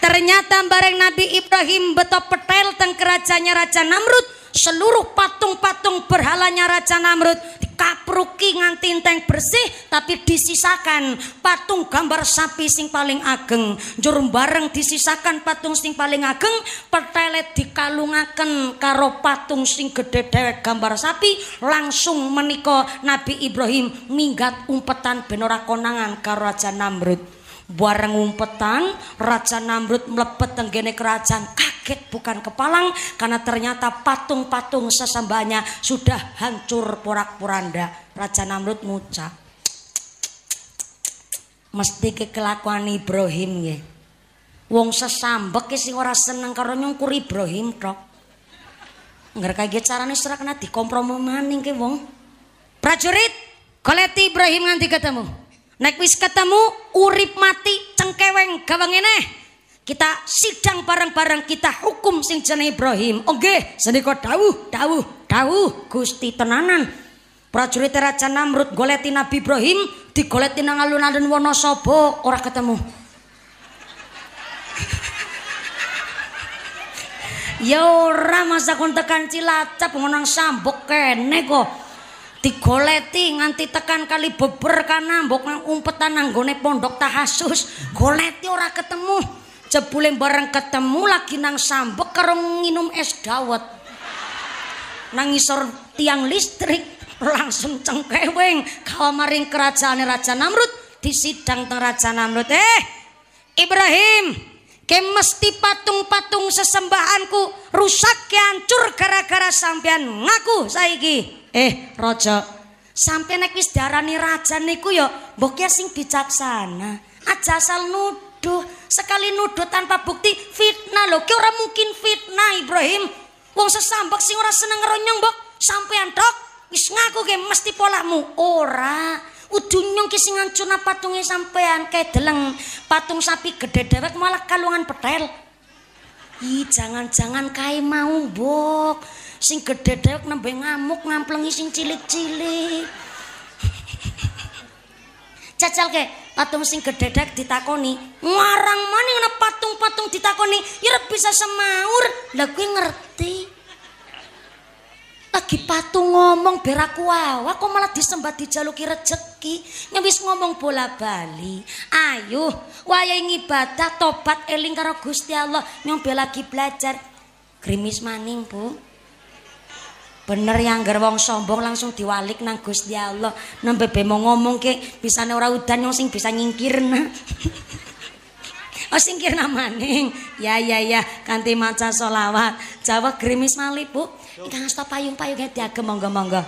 Ternyata bareng Nabi Ibrahim beto petel teng kerajaannya Raja Namrud seluruh patung-patung berhalanya Raja Namrud dikapruki nganti enteng bersih tapi disisakan patung gambar sapi sing paling ageng jur bareng disisakan patung sing paling ageng pertelet dikalungaken karo patung sing gede dewek gambar sapi langsung menika Nabi Ibrahim minggat umpetan benora konangan karo Raja Namrud bareng umpetan Raja Namrud mlebet tenggene kerajaan kaget bukan kepalang karena ternyata patung-patung sesembahnya sudah hancur porak-poranda. Raja Namrud ngucap. Mesti kelakuan Ibrahim ya. Wong sesambek sing ora seneng karo nyungkur Ibrahim tok. Ngger kaya carane serak kena dikompromi maning ke wong. Prajurit, koleti Ibrahim nanti ketemu. Naik wis ketemu urip mati cengkeweng gawang ini kita sidang bareng-bareng kita hukum sing jeneng Ibrahim. Oke, senika dawuh, dawuh, dawuh Gusti tenanan. Prajurit Raja Namrud goleti Nabi Ibrahim, digoleti nang alun-alun Wonosobo, ora ketemu. ya ora masa kon tekan Cilacap ngonang sambok kene kok. Digoleti nganti tekan kali beber kana mbok nang umpetan nang gone pondok tahasus, goleti ora ketemu. jebule bareng ketemu lagi nang sambek karo nginum es dawet nang isor tiang listrik langsung cengkeweng maring kerajaan Raja Namrud disidang teng Raja Namrud eh Ibrahim Kemesti patung-patung sesembahanku rusak ke hancur gara-gara sampean ngaku saiki eh Raja sampean nek wis darani raja niku ya mbok sing bijaksana aja asal nuduh duh sekali nuduh tanpa bukti fitnah loh ki ora mungkin fitnah Ibrahim wong sesambak sing orang seneng ronyong mbok sampean dok wis ngaku ge mesti polamu ora udunyong ki sing patungnya patunge sampean deleng patung sapi gede dewek malah kalungan petel Ih, jangan-jangan kae mau, bok Sing gede dewek nembe ngamuk ngamplengi sing cilik-cilik. Cacal kayak patung sing gedhedhek ditakoni warang maning ana patung-patung ditakoni ya bisa semaur lha kuwi ngerti lagi patung ngomong ber aku kok malah disembah dijaluki rejeki nyewis ngomong bola bali ayo wayah ngibadah tobat eling karo Gusti Allah nyong lagi belajar krimis maning bu Bener yang anggar wong sombong langsung diwalik nang Gusti Allah. nang be mau ngomong ke bisane ora udan yang sing bisa nyingkirna. Oh singkirna maning. Ya ya ya kanti maca selawat. Jawa gerimis malih, Bu. Ingkang stop payung-payunge ya, diagem monggo-monggo.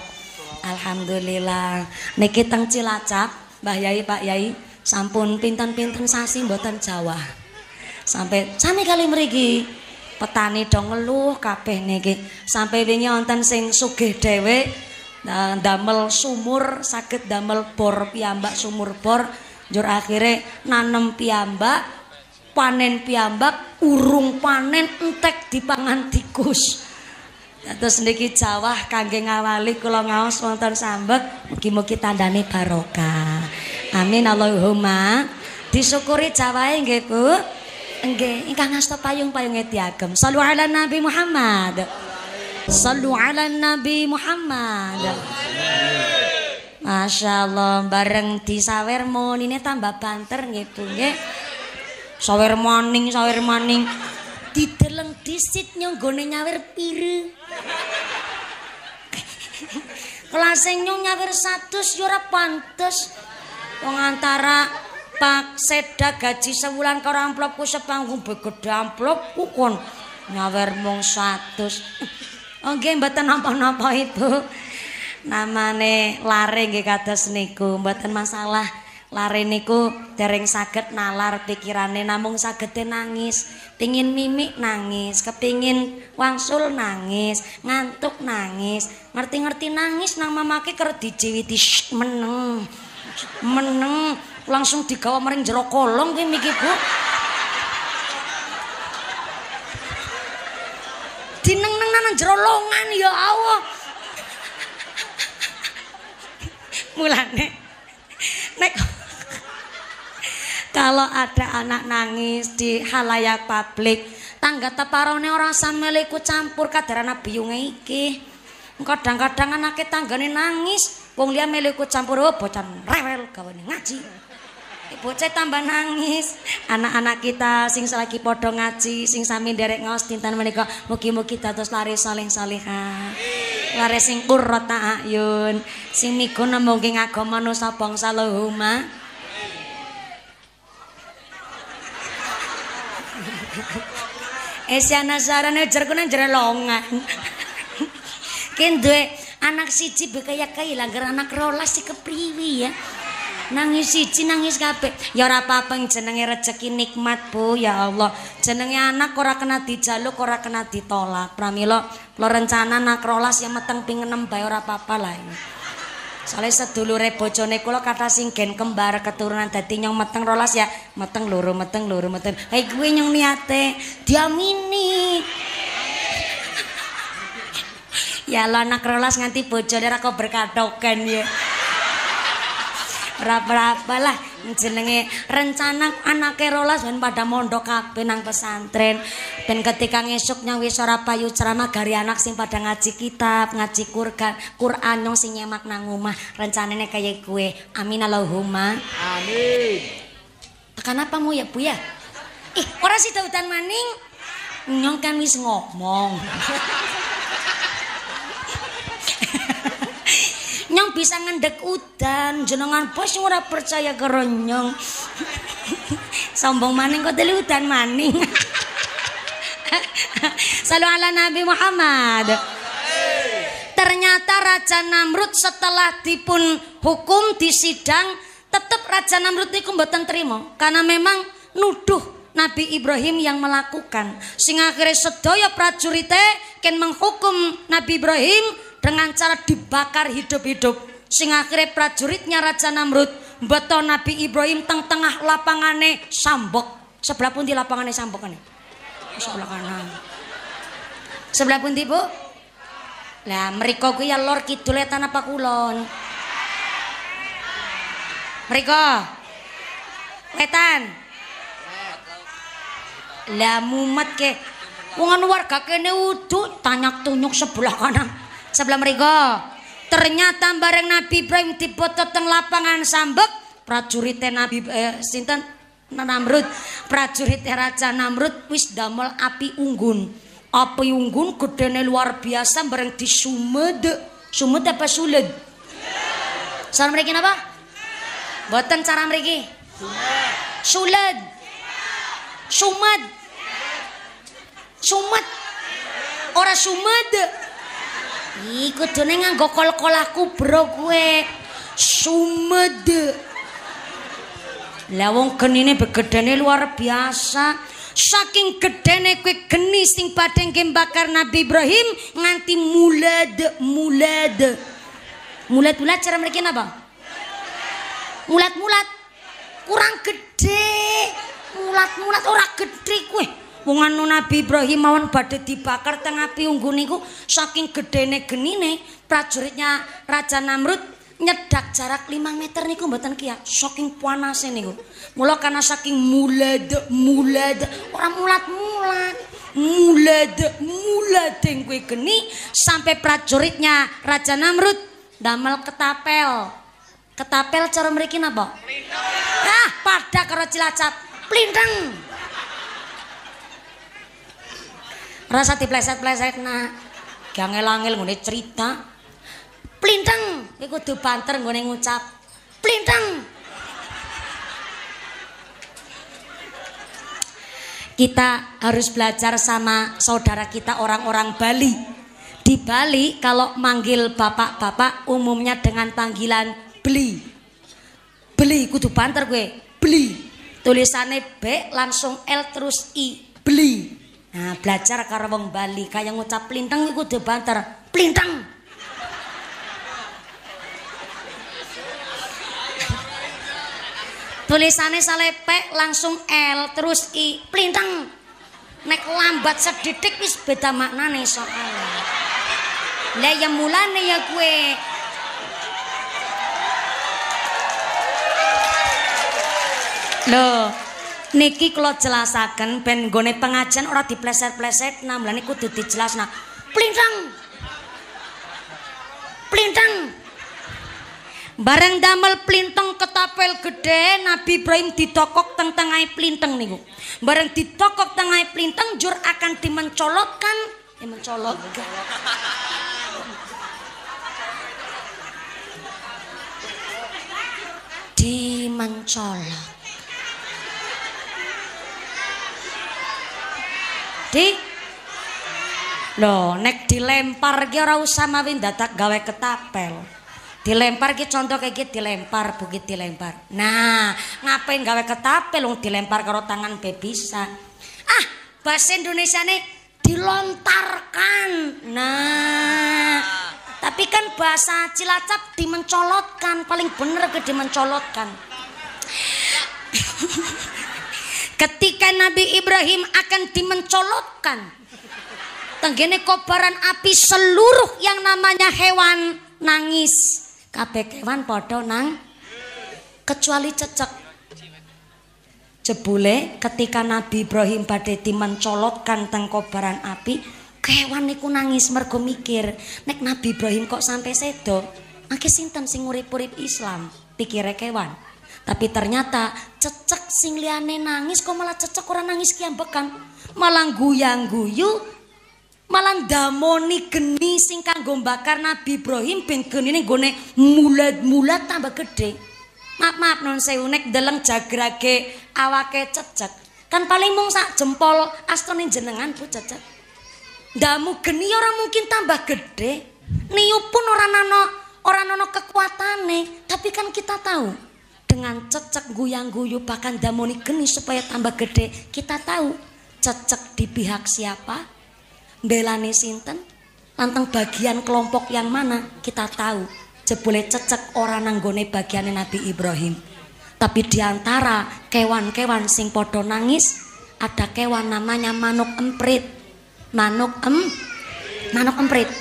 Alhamdulillah. Niki teng Cilacap, Mbah Yai, Pak Yai, sampun pinten-pinten sasi mboten Jawa. Sampai sami kali mriki petani dong ngeluh kabeh niki. Sampai wingi wonten sing sugih dhewe eh, damel sumur sakit damel bor piyambak sumur bor jur akhirnya nanem piyambak panen piyambak urung panen entek dipangan tikus terus niki jawah kangge ngawali kula ngaos wonten sambet mugi-mugi tandane barokah amin Allahumma disyukuri jawahe nggih Bu enggak, ingkang ngasih payung payung diagem. Salu ala Nabi Muhammad. Salu ala Nabi Muhammad. Masya Allah, bareng di sawer ini tambah banter gitu Sawer morning sawer Di Dideleng disit nyonggone nyawer piru. Kelasnya nyong nyawer satus yura pantes. Pengantara... pak seda gaji sewulan karo amplopku sepanggung begedhe amplopku kon nyawer mung 100 nggih mboten napa-napa itu namane lare nggih kados niku mboten masalah lare niku dereng saged nalar pikirane namung sagede nangis pingin mimik nangis kepingin wangsul nangis ngantuk nangis ngerti-ngerti nangis nang mamake kerdi jiwiti meneng meneng langsung digawa mering jero kolong ki miki Bu. dineng neng nang jero longan ya Allah. Mulane nek kalau ada anak nangis di halayak publik, tangga teparone ora sameleku campur kadarana biyunge iki. Kadang-kadang anaknya tanggane nangis, wong liya meleku campur oh bocah rewel gawane ngaji bocah tambah nangis anak-anak kita sing selagi podo ngaji sing sami derek ngaos tintan menika mugi-mugi dados lari saleh salihah lare sing qurrata ayun sing miguna nembung ing agama nusa bangsa lohuma Esya eh, nasarane jerku nang jero longan ki duwe anak siji be kaya kae lah anak rolas si kepriwi ya nangis siji nangis kabeh ya ora apa-apa jenenge rezeki nikmat Bu ya Allah jenenge anak ora kena dijaluk ora kena ditolak pramila lo rencana nak rolas yang meteng ping 6 bae ora apa-apa lah ini Soalnya sedulure bojone kula kata singgen kembar keturunan dadi nyong meteng rolas ya meteng loro meteng loro meteng hei gue nyong niate diamini ya lo anak rolas nganti bojone ra kok berkatoken ya berapa-berapa lah jenenge rencana anaknya rolas dan pada mondok kabeh nang pesantren dan ketika ngesuknya wis ora payu ceramah gari anak sing pada ngaji kitab ngaji Quran Quran nyong sing nyemak nang rumah. rencanane kayak gue. amin Allahumma amin tekan apa mu ya Bu ya ih ora sida utan maning nyong kan wis ngomong nyong bisa ngendek udan jenengan bos ora percaya karo nyong sombong maning kok dhewe udan maning Selalu ala Nabi Muhammad ternyata Raja Namrud setelah dipun hukum di sidang tetap Raja Namrud niku mboten terima karena memang nuduh Nabi Ibrahim yang melakukan sing akhirnya sedaya prajurite ken menghukum Nabi Ibrahim dengan cara dibakar hidup-hidup sing akhirnya prajuritnya Raja Namrud beto Nabi Ibrahim teng tengah lapangane sambok sebelah pun di lapangane sambok kan sebelah kanan sebelah pun di bu lah mereka gue ya lor kidul tanah pakulon mereka wetan lah mumet ke wongan warga kene wudu tanyak tunyuk sebelah kanan sebelah mereka ternyata bareng Nabi Ibrahim dibotot teng lapangan sambek prajurit Nabi eh, sinten Namrud prajurit Raja Namrud wis damel api unggun api unggun gedene luar biasa bareng di sumed Sumed apa sulit cara mereka apa boten cara mereka sulit sumed Sumed ora sumed ikut kudune nganggo kol-kol aku, Bro, kowe. Sumede. Lah wong genine begedene luar biasa. Saking gedene kue geni sing padhe nggih bakar Nabi Ibrahim nganti mulad mulad. Mulad-mulad cara mereka napa? Mulat-mulat. Kurang gede. Mulat-mulat ora gede kue wong anu Nabi Ibrahim mawon badhe dibakar teng api unggu niku saking gedene genine prajuritnya Raja Namrud nyedak jarak 5 meter niku mboten Kia, ya. saking panase niku mula karena saking mulad mulad ora mulat-mulat mulad mulad kuwi geni sampai prajuritnya Raja Namrud damel ketapel ketapel cara mriki napa ah pada karo cilacap plinteng Rasa dipleset-pleset nah. Gak ngel gue cerita. Plinteng, ikut tuh banter gue ngucap. Plinteng. Kita harus belajar sama saudara kita orang-orang Bali. Di Bali kalau manggil bapak-bapak umumnya dengan panggilan beli. Beli kudu banter gue. Beli. Tulisannya B langsung L terus I. Beli. Nah, belajar karo wong Bali kaya ngucap plintang iku kudu banter. Plintang. Tulisannya salepek langsung L terus I plintang. Nek lambat sedetik wis beda maknane soalnya. Lah ya mulane ya kue Loh, niki kula jelasaken ben gone pengajian ora dipleset-pleset titik jelas, dijelasna. Plintang. Plintang. Bareng damel plinteng ketapel gede Nabi Ibrahim ditokok teng tengah nih niku. Bareng ditokok tengah pelintang jur akan dimencolokkan eh, mencolotkan. Dimencolot. di Loh, nek dilempar ki ora usah mawin dadak gawe ketapel. Dilempar ki contoh kayak gitu dilempar, bukit dilempar. Nah, ngapain gawe ketapel wong dilempar karo tangan bisa, Ah, bahasa Indonesia nih dilontarkan. Nah, tapi kan bahasa Cilacap dimencolotkan paling bener gede mencolotkan. Ketika Nabi Ibrahim akan dimencolotkan tenggene kobaran api seluruh yang namanya hewan nangis. Kabeh hewan podo nang kecuali cecek. Jebule ketika Nabi Ibrahim badhe dimencolotkan teng kobaran api, kewan niku nangis mergo mikir, nek Nabi Ibrahim kok sampai sedo, akeh sinten sing urip-urip Islam, pikire kewan. Tapi ternyata cecek sing liane nangis kok malah cecek orang nangis ki bekan. Malah guyang guyu malah damoni geni sing gombak karena Nabi Ibrahim ben geni gone mulat-mulat tambah gede. Maaf maaf non saya nek deleng jagrage awake cecek. Kan paling mung sak jempol Astonin jenengan bu cecek. Damu geni orang mungkin tambah gede. Niup pun orang nano ora nono kekuatane, tapi kan kita tahu dengan cecek guyang-guyu bahkan damoni geni supaya tambah gede kita tahu cecek di pihak siapa belani sinten lanteng bagian kelompok yang mana kita tahu jebule cecek orang nanggone bagiannya Nabi Ibrahim tapi diantara kewan-kewan sing podo nangis ada kewan namanya manuk emprit manuk em manuk emprit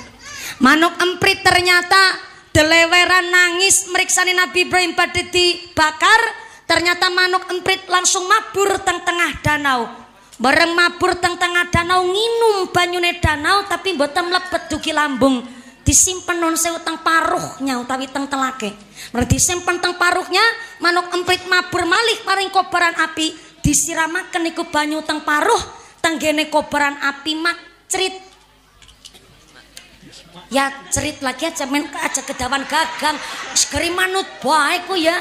manuk emprit ternyata deleweran nangis meriksani Nabi Ibrahim pada dibakar ternyata manuk emprit langsung mabur teng tengah danau bareng mabur teng tengah danau nginum banyune danau tapi boten mlebet dugi lambung disimpen non sewu teng paruhnya utawi teng telake mereka disimpen teng paruhnya manuk emprit mabur malih paring kobaran api disiramakan iku banyu teng paruh tenggene kobaran api mak cerit ya cerit lagi aja men aja kedawan gagang segeri manut baik ku ya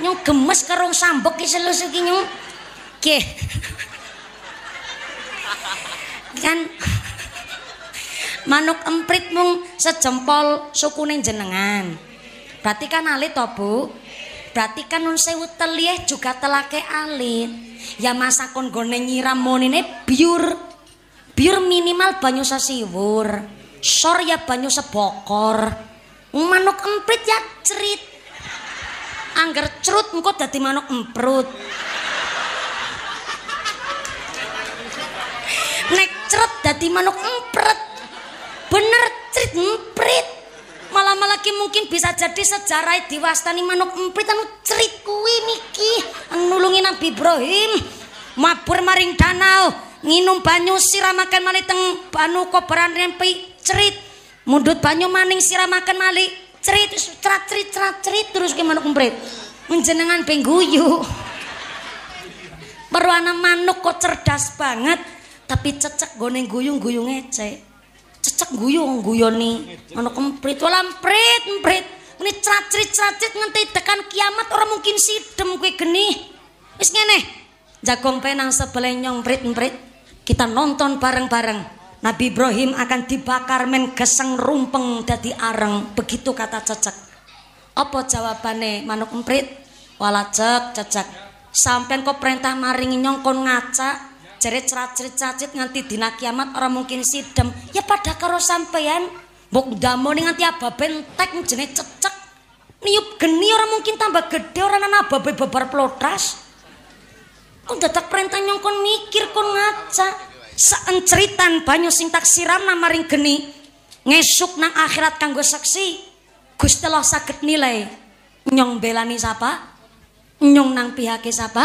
nyong gemes kerong sambuk ya selalu segi nyong ke kan manuk emprit mung sejempol suku neng jenengan berarti kan alit toh bu berarti kan nun sewu telieh juga telake alit ya masa kon gone nyiram monine biur biur minimal banyu sasiwur sor ya banyu sebokor manuk emprit ya cerit angger cerut engko dadi manuk emprut nek cerut dadi manuk empret bener cerit emprit malah malah mungkin bisa jadi sejarah diwastani manuk emprit anu cerit kuwi miki anu nulungi Nabi Ibrahim mabur maring danau nginum banyu siramaken teng banu kobaran rempi cerit mundut banyu maning siramaken mali cerit cerat cerit cerat cerit terus gimana manuk menjenengan pengguyu Perwana manuk kok cerdas banget tapi cecek goneng guyung guyung ngecek cecek guyung guyoni mana kemprit walam prit emprit ini cerat cerit nganti tekan kiamat orang mungkin sidem kue geni wis ngene jagong penang sebelah nyong prit emprit kita nonton bareng-bareng Nabi Ibrahim akan dibakar men geseng rumpeng dadi areng begitu kata cecek apa jawabane manuk emprit walacek cecek sampai kau perintah maringi nyongkon ngaca cerat cerit cacit nganti dina kiamat orang mungkin sidem ya pada karo sampeyan damo damoni nganti ababe bentek jenis cecek niup geni orang mungkin tambah gede orang anak ababe bebar pelotras kok datang perintah nyongkon mikir kau ngaca seenceritan banyu sing tak siram na maring geni ngesuk nang akhirat kanggo saksi Gusti Allah saged nilai nyong belani sapa nyong nang pihake sapa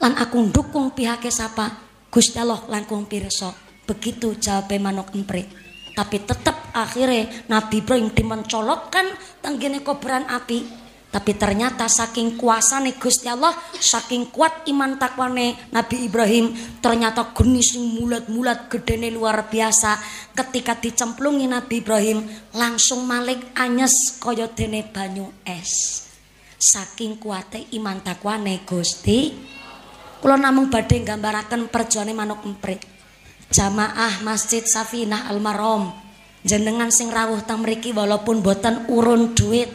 lan aku ndukung pihake sapa Gusti Allah langkung pirsa begitu jawab manuk emprit tapi tetap akhirnya Nabi Ibrahim dimencolokkan tenggene kobaran api Tapi ternyata saking kuasa nih Gusti Allah, saking kuat iman takwane Nabi Ibrahim, ternyata geni sing mulat-mulat gedene luar biasa. Ketika dicemplungi Nabi Ibrahim, langsung malik anyes kaya dene banyu es. Saking kuate iman takwane Gusti. Kula namung badhe gambaraken perjuane manuk emprit. Jamaah Masjid Safinah Almarom Jenengan sing rawuh teng walaupun boten urun duit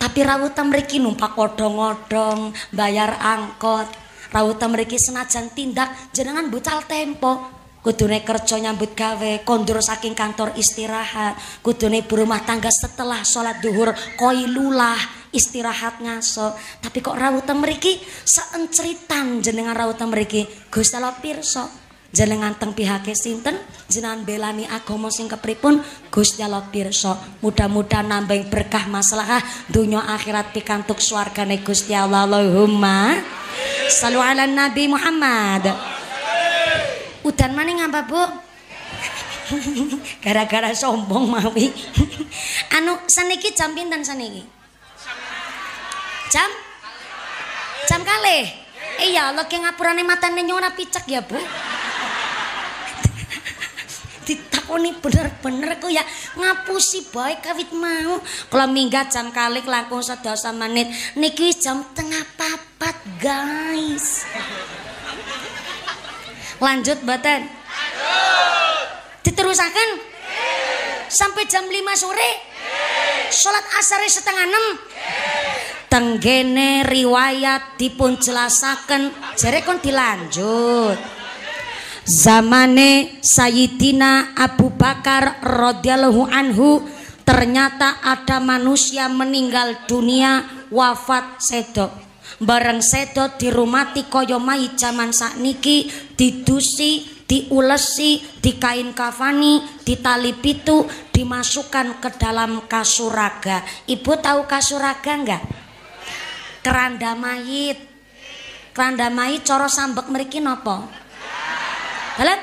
tapi rauta mereka numpak odong-odong bayar angkot Rauta mereka senajan tindak jenengan bucal tempo kudune kerja nyambut gawe kondur saking kantor istirahat kudune berumah tangga setelah sholat duhur koi lulah istirahat ngaso tapi kok rawutan mereka seenceritan jenengan rauta rawutan mereka gusalo pirsok jenengan teng pihake sinten jenengan belani agama sing kepripun Gusti Allah pirsa mudah-mudahan nambah berkah maslahah dunia akhirat pikantuk swargane Gusti Allah Allahumma sallu ala Nabi Muhammad udan maning apa Bu gara-gara sombong mawi anu saniki jam pinten saniki jam jam kali iya lagi ngapurane matane nyora picek ya Bu lakoni bener-bener ku ya ngapusi boy kawit mau. kalau minggat jam kali langkung sedosa menit niki jam tengah papat, guys. Lanjut batan diterusakan Sampai jam 5 sore? sholat asar asar setengah enam, Tenggene riwayat dipun jelasakan jerekon dilanjut zamane Sayyidina Abu Bakar radhiyallahu anhu ternyata ada manusia meninggal dunia wafat sedok bareng sedot dirumati kaya mai jaman sakniki didusi diulesi di kain kafani di ditali pitu dimasukkan ke dalam kasuraga ibu tahu kasuraga enggak keranda mayit keranda mayit coro sambek meriki nopo Halat?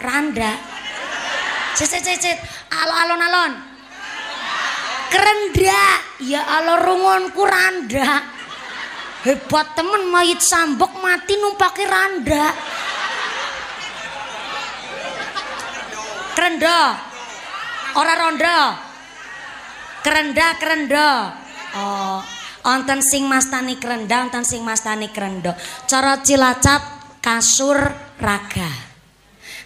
Randa. Cicit cicit. Alon alon alon. Kerenda. Ya alon rungonku randa. Hebat temen mayit sambok mati numpaki randa. Kerenda. Ora ronda. Kerenda kerenda. Oh, onten sing mastani kerenda, onten sing mastani kerenda. Cara Cilacap kasur raga.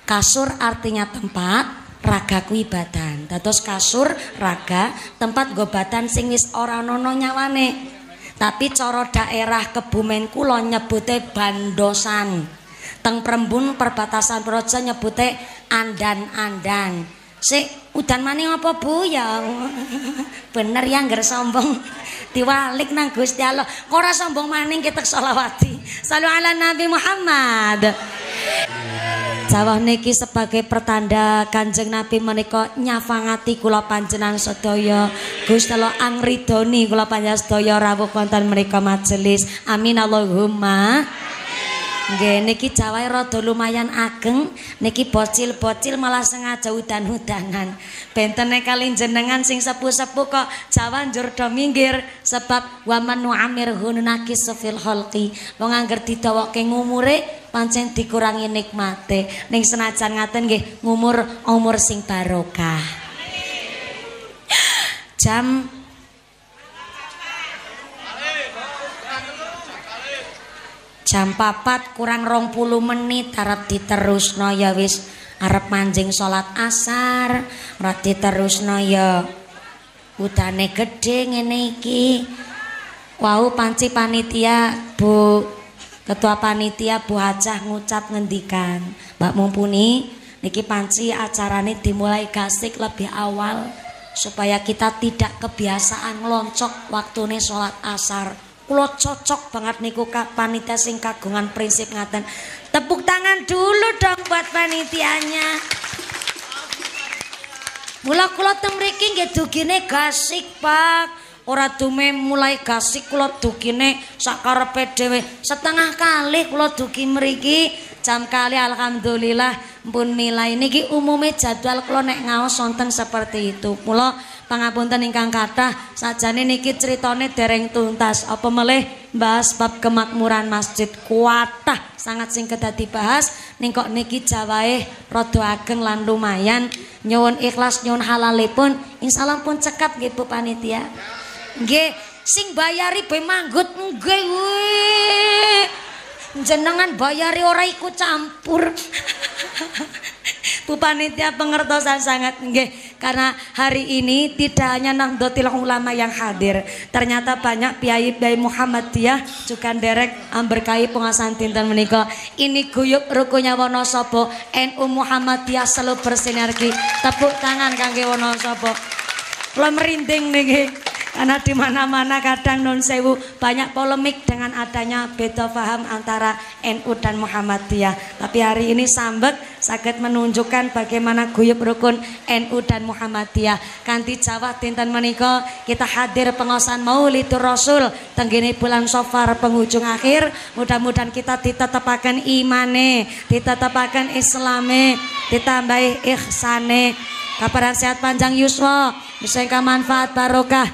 Kasur artinya tempat, raga kuwi badan. terus kasur raga tempat go badan sing wis ora nono nyawane. Tapi coro daerah Kebumen kula nyebute bandosan. Teng perembun perbatasan proja nyebute andan-andan. si udan mani apa Bu ya? Bener ya ngger sombong diwalik nang Gusti Allah. Ora sombong maning kita selawati. Salu ala Nabi Muhammad. Jawab niki sebagai pertanda Kanjeng Nabi menika nyafangati kula panjenengan sedaya. Gusti Allah angridoni kula panjenengan sedaya rawuh wonten menika majelis. Amin Allahumma. Nggih niki cawai rada lumayan ageng, niki bocil-bocil malah sengaja udan-udanan. Bentene kali jenengan sing sepuh-sepuh kok cawan njur do minggir sebab waman nu'amir hununaki sufil khalqi. Wong angger didawoke ngumure pancen dikurangi nikmate. Ning senajan ngaten nggih ngumur umur sing barokah. Jam jam papat kurang rong puluh menit arep no ya wis arep manjing sholat asar arep no ya udane gedhe ngene iki wau panci panitia Bu ketua panitia Bu Hajah ngucap ngendikan Mbak Mumpuni niki panci acarane dimulai gasik lebih awal supaya kita tidak kebiasaan loncok waktune sholat asar Kula cocok banget niku Kak panitia sing kagungan prinsip ngaten. Tepuk tangan dulu dong buat panitianya. Mula kula teng mriki nggih dugine gasik, Pak. Ora dume mulai gasik kula dugine sak karepe dhewe. Setengah kali kula dugi mriki jam kali alhamdulillah pun milai niki umumnya jadwal kalau nek ngaos wonten seperti itu. mulo pangapunten ingkang kathah sajane niki ceritone dereng tuntas. Apa melih bahas bab kemakmuran masjid kuatah sangat singkat tadi bahas ning kok niki jawahe rada ageng lan lumayan nyuwun ikhlas nyuwun halalipun insyaallah pun cekap nggih Bu panitia. Nggih sing bayari be manggut nggih jenengan bayari ora ikut campur Bu panitia pengertosan sangat nge. karena hari ini tidak hanya Nahdlatul Ulama yang hadir. Ternyata banyak piyai-piyai Muhammadiyah juga derek berkahi pengasan tinten menikah. Ini guyup rukunya Wonosobo NU Muhammadiyah selalu bersinergi. Tepuk tangan kangge Wonosobo. Kula merinding niki. Karena di mana-mana kadang non sewu banyak polemik dengan adanya beda paham antara NU dan Muhammadiyah. Tapi hari ini Sambek sakit menunjukkan bagaimana guyub rukun NU dan Muhammadiyah. Kanti Jawa Tintan Meniko kita hadir pengosan Maulidur Rasul tenggini bulan Sofar penghujung akhir. Mudah-mudahan kita ditetepaken imane, ditetepaken islame, ditambahi ihsane. Kabaran sehat panjang Yuswo, bisa manfaat barokah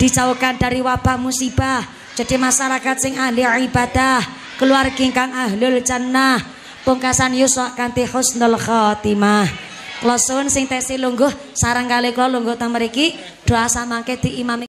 dijauhkan dari wabah musibah jadi masyarakat sing ahli ibadah keluarga kang ahlul jannah pungkasan yuswa kanti husnul khotimah kula sing tesih lungguh sareng kali kula lungguh ta mriki doa samangke imami.